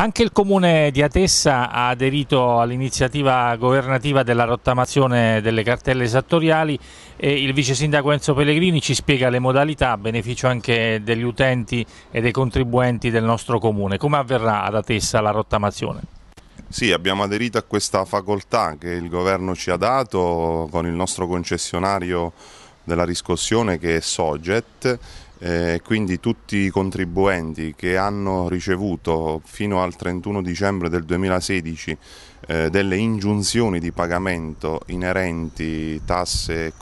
Anche il comune di Atessa ha aderito all'iniziativa governativa della rottamazione delle cartelle esattoriali e il vice sindaco Enzo Pellegrini ci spiega le modalità a beneficio anche degli utenti e dei contribuenti del nostro comune. Come avverrà ad Atessa la rottamazione? Sì, abbiamo aderito a questa facoltà che il governo ci ha dato con il nostro concessionario della riscossione che è Soget eh, quindi tutti i contribuenti che hanno ricevuto fino al 31 dicembre del 2016 eh, delle ingiunzioni di pagamento inerenti tasse,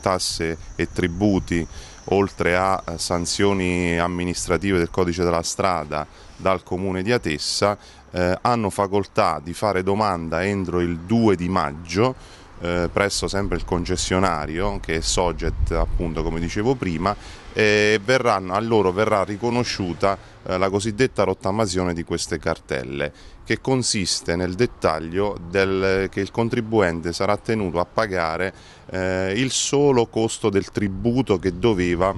tasse e tributi oltre a eh, sanzioni amministrative del codice della strada dal comune di Atessa eh, hanno facoltà di fare domanda entro il 2 di maggio eh, presso sempre il concessionario che è Soget appunto come dicevo prima e verranno, a loro verrà riconosciuta eh, la cosiddetta rottamazione di queste cartelle che consiste nel dettaglio del, che il contribuente sarà tenuto a pagare eh, il solo costo del tributo che doveva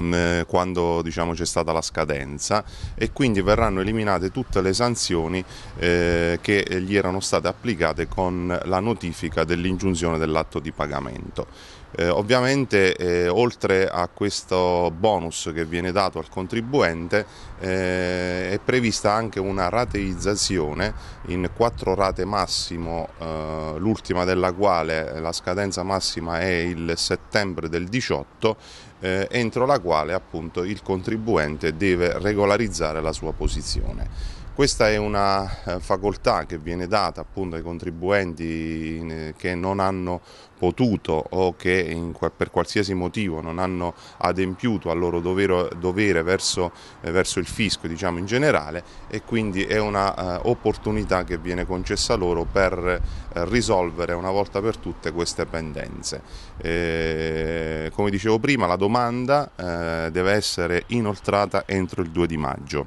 Mm, eh, quando diciamo, c'è stata la scadenza e quindi verranno eliminate tutte le sanzioni eh, che gli erano state applicate con la notifica dell'ingiunzione dell'atto di pagamento. Eh, ovviamente eh, oltre a questo bonus che viene dato al contribuente eh, è prevista anche una rateizzazione in quattro rate massimo, eh, l'ultima della quale la scadenza massima è il settembre del 18 eh, entro la quale appunto il contribuente deve regolarizzare la sua posizione. Questa è una eh, facoltà che viene data appunto ai contribuenti eh, che non hanno potuto o che per qualsiasi motivo non hanno adempiuto al loro dovere, eh, verso, il fisco diciamo, in generale e quindi è un'opportunità che viene concessa loro per risolvere una volta per tutte queste pendenze. come dicevo prima la domanda deve essere inoltrata entro il 2 di maggio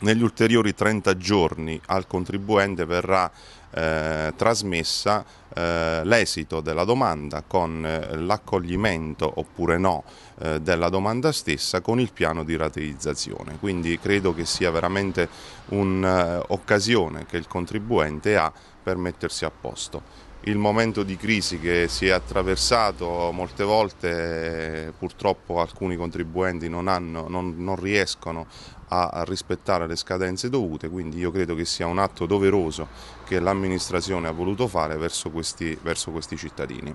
negli ulteriori 30 giorni al contribuente verrà eh, trasmessa eh, l'esito della domanda con eh, l'accoglimento oppure no eh, della domanda stessa con il piano di rateizzazione. Quindi credo che sia veramente un'occasione che il contribuente ha per mettersi a posto il momento di crisi che si è attraversato molte volte purtroppo alcuni contribuenti non, hanno, non, non riescono a rispettare le scadenze dovute, quindi io credo che sia un atto doveroso che l'amministrazione ha voluto fare verso questi, verso questi cittadini.